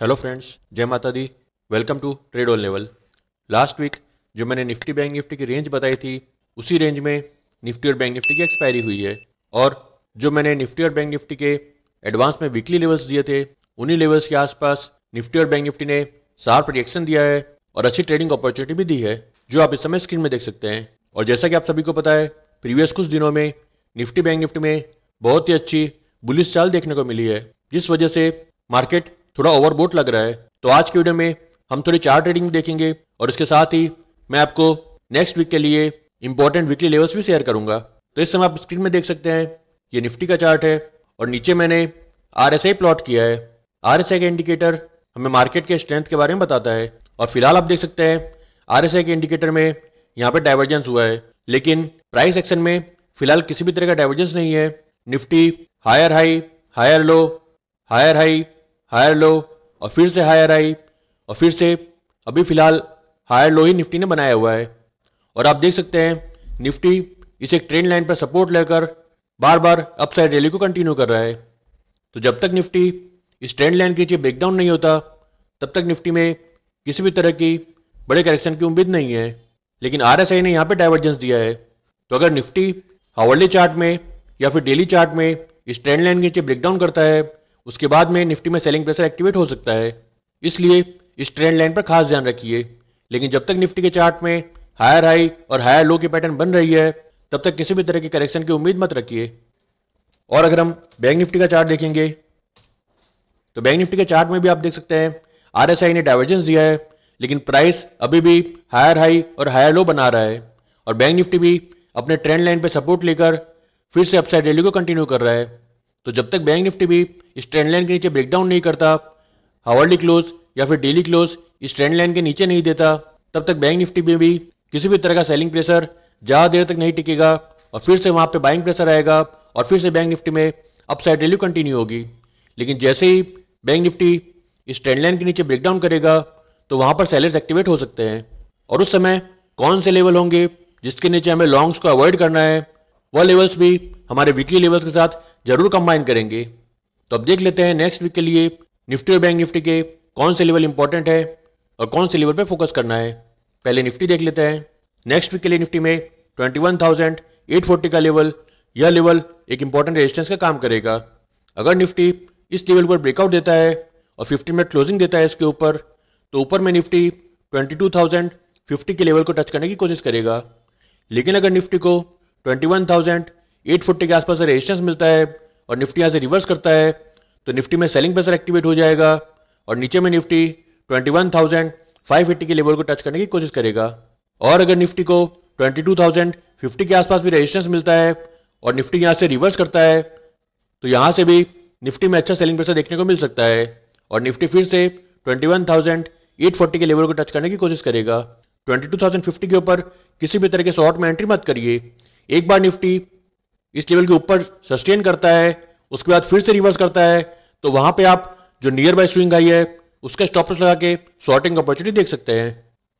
hello friends जय माता दी welcome to trade all level last week जो मैंने निफ्टी बैंक निफ्टी की रेंज बताई थी उसी रेंज में निफ्टी और बैंक निफ्टी की एक्सपायरी हुई है और जो मैंने निफ्टी और बैंक निफ्टी के एडवांस में वीकली लेवल्स दिए थे उन्हीं लेवल्स के आसपास निफ्टी और बैंक निफ्टी ने सार प्रोजेक्शन दिया है और अच्छी ट्रेडिंग अपॉर्चुनिटी भी दी है जो आप इस समय स्क्रीन में देख सकते हैं और जैसा कि आप सभी को पता है प्रीवियस कुछ दिनों में निफ्टी बैंक निफ्टी में बहुत ही अच्छी बुलिस चाल देखने को मिली है जिस वजह से मार्केट थोड़ा ओवरबोट लग रहा है तो आज की वीडियो में हम थोड़ी चार ट्रेडिंग देखेंगे और इसके साथ ही मैं आपको नेक्स्ट वीक के लिए इंपॉर्टेंट वीकली लेवल्स भी शेयर करूंगा तो इस समय आप स्क्रीन में देख सकते हैं ये निफ्टी का चार्ट है और नीचे मैंने आर प्लॉट किया है आर का इंडिकेटर हमें मार्केट के स्ट्रेंथ के बारे में बताता है और फिलहाल आप देख सकते हैं आर के इंडिकेटर में यहाँ पर डाइवर्जेंस हुआ है लेकिन प्राइस एक्शन में फिलहाल किसी भी तरह का डाइवर्जेंस नहीं है Nifty higher high higher low higher high higher low और फिर से हायर आई और फिर से अभी फ़िलहाल हायर लो ही निफ्टी ने बनाया हुआ है और आप देख सकते हैं निफ्टी इसे ट्रेंड लाइन पर सपोर्ट लेकर बार बार अपसाइड रैली को कंटिन्यू कर रहा है तो जब तक निफ्टी इस ट्रेंड लाइन के नीचे ब्रेकडाउन नहीं होता तब तक निफ्टी में किसी भी तरह की बड़े करेक्शन की उम्मीद नहीं है लेकिन आर ने यहाँ पर डाइवर्जेंस दिया है तो अगर निफ्टी हावर्ली चार्ट में या फिर डेली चार्ट में इस ट्रेंड लाइन के नीचे ब्रेकडाउन करता है उसके बाद में निफ्टी में सेलिंग प्रेशर एक्टिवेट हो सकता है इसलिए इस ट्रेंड लाइन पर खास ध्यान रखिए लेकिन जब तक निफ्टी के चार्ट में हायर हाई और हायर लो के पैटर्न बन रही है तब तक किसी भी तरह के करेक्शन की उम्मीद मत रखिए और अगर हम बैंक निफ्टी का चार्ट देखेंगे तो बैंक निफ्टी के चार्ट में भी आप देख सकते हैं आरएसआई ने डाइवर्जेंस दिया है लेकिन प्राइस अभी भी हायर हाई और हायर लो बना रहा है और बैंक निफ्टी भी अपने ट्रेंड लाइन पर सपोर्ट लेकर फिर से अपसाइड रैली को कंटिन्यू कर रहा है तो जब तक बैंक निफ्टी भी इस ट्रेंड लाइन के नीचे ब्रेकडाउन नहीं करता हावर्ली क्लोज या फिर डेली क्लोज इस ट्रेंड लाइन के नीचे नहीं देता तब तक बैंक निफ्टी में भी किसी भी तरह का सेलिंग प्रेशर ज़्यादा देर तक नहीं टिकेगा और फिर से वहाँ पर बाइंग प्रेशर आएगा और फिर से बैंक निफ्टी में अपसाइड रैली कंटिन्यू होगी लेकिन जैसे ही बैंक निफ्टी इस ट्रेंड लाइन के नीचे ब्रेकडाउन करेगा तो वहाँ पर सेलर्स एक्टिवेट हो सकते हैं और उस समय कौन से लेवल होंगे जिसके नीचे हमें लॉन्ग्स को अवॉइड करना है वह लेवल्स भी हमारे वीकली लेवल्स के साथ जरूर कंबाइन करेंगे तो अब देख लेते हैं नेक्स्ट वीक के लिए निफ्टी और बैंक निफ्टी के कौन से लेवल इंपॉर्टेंट है और कौन से लेवल पर फोकस करना है पहले निफ्टी देख लेते हैं नेक्स्ट वीक के लिए निफ्टी में ट्वेंटी का लेवल यह लेवल एक इंपॉर्टेंट रेजिस्टेंस का काम करेगा अगर निफ्टी इस लेवल पर ब्रेकआउट देता है और 15 मिनट क्लोजिंग देता है इसके ऊपर तो ऊपर में निफ्टी 22,050 के लेवल को टच करने की कोशिश करेगा लेकिन अगर निफ्टी को ट्वेंटी वन थाउजेंड एट के आसपास रेजिस्टेंस मिलता है और निफ्टी यहाँ से रिवर्स करता है तो निफ्टी में सेलिंग प्रेसर एक्टिवेट हो जाएगा और नीचे में Nifty twenty one thousand five के लेवल को टच करने की कोशिश करेगा और अगर निफ्टी को ट्वेंटी टू थाउजेंड फिफ्टी के आसपास भी रेजिस्टेंस मिलता है और निफ्टी यहाँ से रिवर्स करता है तो यहाँ से भी निफ्टी में अच्छा सेलिंग प्रेशर देखने को मिल सकता है और निफ्टी फिर से ट्वेंटी के लेवल को टच करने की कोशिश करेगा ट्वेंटी के ऊपर किसी भी तरह के शॉर्ट में एंट्री मत करिए एक बार निफ्टी इस लेवल के ऊपर सस्टेन करता है उसके बाद फिर से रिवर्स करता है तो वहां पे आप जो नियर बाय स्विंग आई है उसका स्टॉप लॉस लगा के शॉर्टिंग अपॉर्चुनिटी देख सकते हैं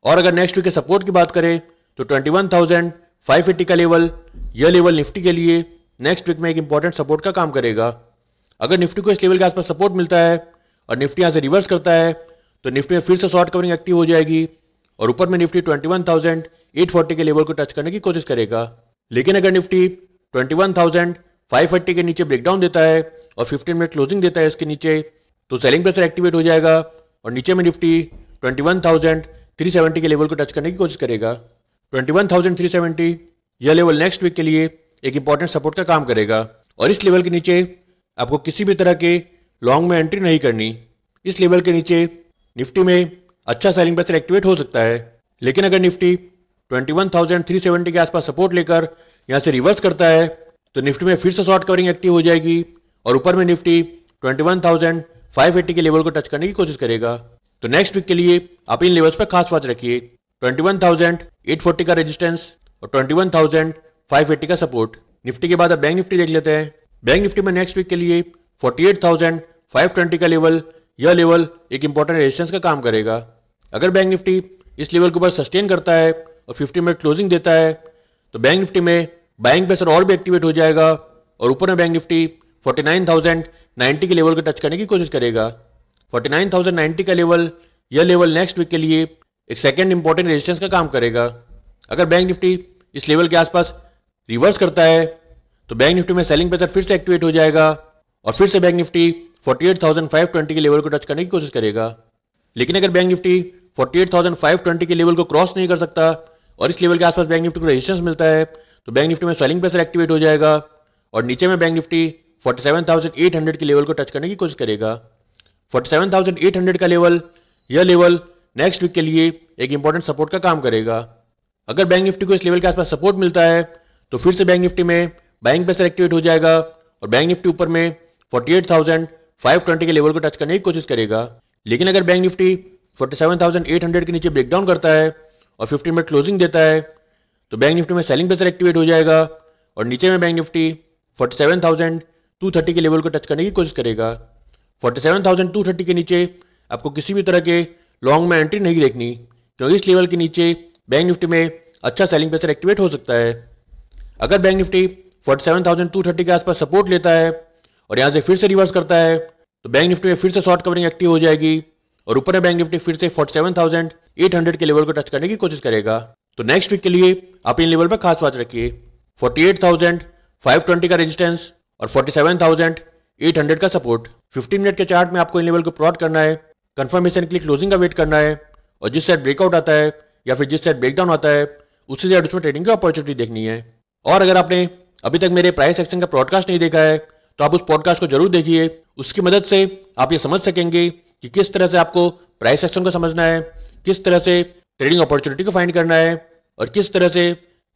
और अगर नेक्स्ट वीक के सपोर्ट की बात करें तो ट्वेंटी का लेवल यह लेवल निफ्टी के लिए नेक्स्ट वीक में एक इंपॉर्टेंट सपोर्ट का काम करेगा अगर निफ्टी को इस लेवल के आसपास सपोर्ट मिलता है और निफ्टी यहाँ से रिवर्स करता है तो निफ्टी में फिर से शॉर्ट कवरिंग एक्टिव हो जाएगी और ऊपर में निफ्टी 21,840 के लेवल को टच करने की कोशिश करेगा लेकिन अगर निफ्टी 21,530 के नीचे ब्रेकडाउन देता है और 15 मिनट क्लोजिंग देता है इसके नीचे तो सेलिंग प्रेशर एक्टिवेट हो जाएगा और नीचे में निफ्टी 21,370 के लेवल को टच करने की कोशिश करेगा 21,370 यह लेवल नेक्स्ट वीक के लिए एक इंपॉर्टेंट सपोर्ट का काम करेगा और इस लेवल के नीचे आपको किसी भी तरह के लॉन्ग में एंट्री नहीं करनी इस लेवल के नीचे निफ्टी में अच्छा सेलिंग प्रेशर एक्टिवेट हो सकता है लेकिन अगर निफ्टी 21,370 के आसपास सपोर्ट लेकर यहां से रिवर्स करता है तो निफ्टी में फिर से शॉर्ट कवरिंग एक्टिव हो जाएगी और ऊपर में निफ्टी 21,580 के लेवल को टच करने की कोशिश करेगा तो नेक्स्ट वीक के लिए आप इन लेवल्स पर खास वाच रखिए 21,840 का रेजिस्टेंस और 21,580 का सपोर्ट निफ्टी के बाद आप बैंक निफ्टी देख लेते हैं बैंक निफ्टी में नेक्स्ट वीक के लिए फोर्टी का लेवल यह लेवल एक इंपॉर्टेंट रेजिस्टेंस का काम करेगा अगर बैंक निफ्टी इस लेवल के ऊपर सस्टेन करता है और 50 मिनट क्लोजिंग देता है तो बैंक निफ्टी में बाइंग प्रेशर और भी एक्टिवेट हो जाएगा और ऊपर में बैंक निफ्टी 49,090 के लेवल को टच करने की कोशिश करेगा 49,090 का लेवल यह लेवल नेक्स्ट वीक के लिए एक सेकेंड इंपॉर्टेंट रेजिस्टेंस का काम करेगा अगर बैंक निफ्टी इस लेवल के आसपास रिवर्स करता है तो बैंक निफ्टी में सेलिंग प्रेशर फिर से एक्टिवेट हो जाएगा और फिर से बैंक निफ्टी 48,520 के लेवल को टच करने की कोशिश करेगा लेकिन अगर बैंक निफ्टी 48,520 के लेवल को क्रॉस नहीं कर सकता और इस लेवल के आसपास बैंक निफ्टी को रेजिस्टेंस मिलता है तो बैंक निफ्टी में स्वेलिंग प्रेशर एक्टिवेट हो जाएगा और नीचे में बैंक निफ्टी 47,800 के लेवल को टच करने की कोशिश करेगा 47,800 का लेवल यह लेवल नेक्स्ट वीक के लिए एक इंपॉर्टेंट सपोर्ट का काम करेगा अगर बैंक निफ्टी को इस लेवल के आसपास सपोर्ट मिलता है तो फिर से बैंक निफ्टी में बैंक प्रेशर एक्टिवेट हो जाएगा और बैंक निफ्टी ऊपर में फोर्टी के लेवल को टच करने की कोशिश करेगा लेकिन अगर बैंक निफ्टी 47,800 के नीचे ब्रेकडाउन करता है और फिफ्टी मिनट क्लोजिंग देता है तो बैंक निफ्टी में सेलिंग प्रेशर एक्टिवेट हो जाएगा और नीचे में bank Nifty forty seven thousand two thirty के लेवल को टच करने की कोशिश करेगा forty seven thousand two thirty के नीचे आपको किसी भी तरह के लॉन्ग में एंट्री नहीं देखनी क्योंकि इस लेवल के नीचे बैंक निफ्टी में अच्छा सेलिंग प्रेशर एक्टिवेट हो सकता है अगर bank Nifty forty seven thousand two thirty के आसपास सपोर्ट लेता है और यहाँ से फिर से रिवर्स करता है तो बैंक निफ्टी में फिर से शॉर्ट कवरिंग एक्टिव हो जाएगी और ऊपर बैंक निफ्टी फिर से 47,800 के लेवल को टच करने की कोशिश करेगा तो नेक्स्ट वीक के लिए आप इन लेवल पर खास बात रखिए 48,520 का रेजिस्टेंस और 47,800 का सपोर्ट 15 मिनट के चार्ट में आपको इन लेवल को प्लॉट करना है कंफर्मेशन के लिए क्लोजिंग का वेट करना है और जिस साइड ब्रेकआउट आता है या फिर जिस साइड ब्रेकडाउन आता है उसी साइड उसमें ट्रेडिंग की अपॉर्चुनिटी देखनी है और अगर आपने अभी तक मेरे प्राइस एक्शन का प्रॉडकास्ट नहीं देखा है तो आप उस पॉडकास्ट को जरूर देखिए उसकी मदद से आप ये समझ सकेंगे कि किस तरह से आपको प्राइस एक्शन को समझना है किस तरह से ट्रेडिंग अपॉर्चुनिटी को फाइंड करना है और किस तरह से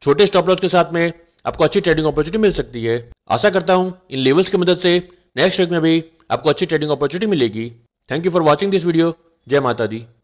छोटे स्टॉप लॉस के साथ में आपको अच्छी ट्रेडिंग अपॉर्चुनिटी मिल सकती है आशा करता हूँ इन लेवल्स की मदद से नेक्स्ट वीक में भी आपको अच्छी ट्रेडिंग अपॉर्चुनिटी मिलेगी thank you for watching this video जय माता दी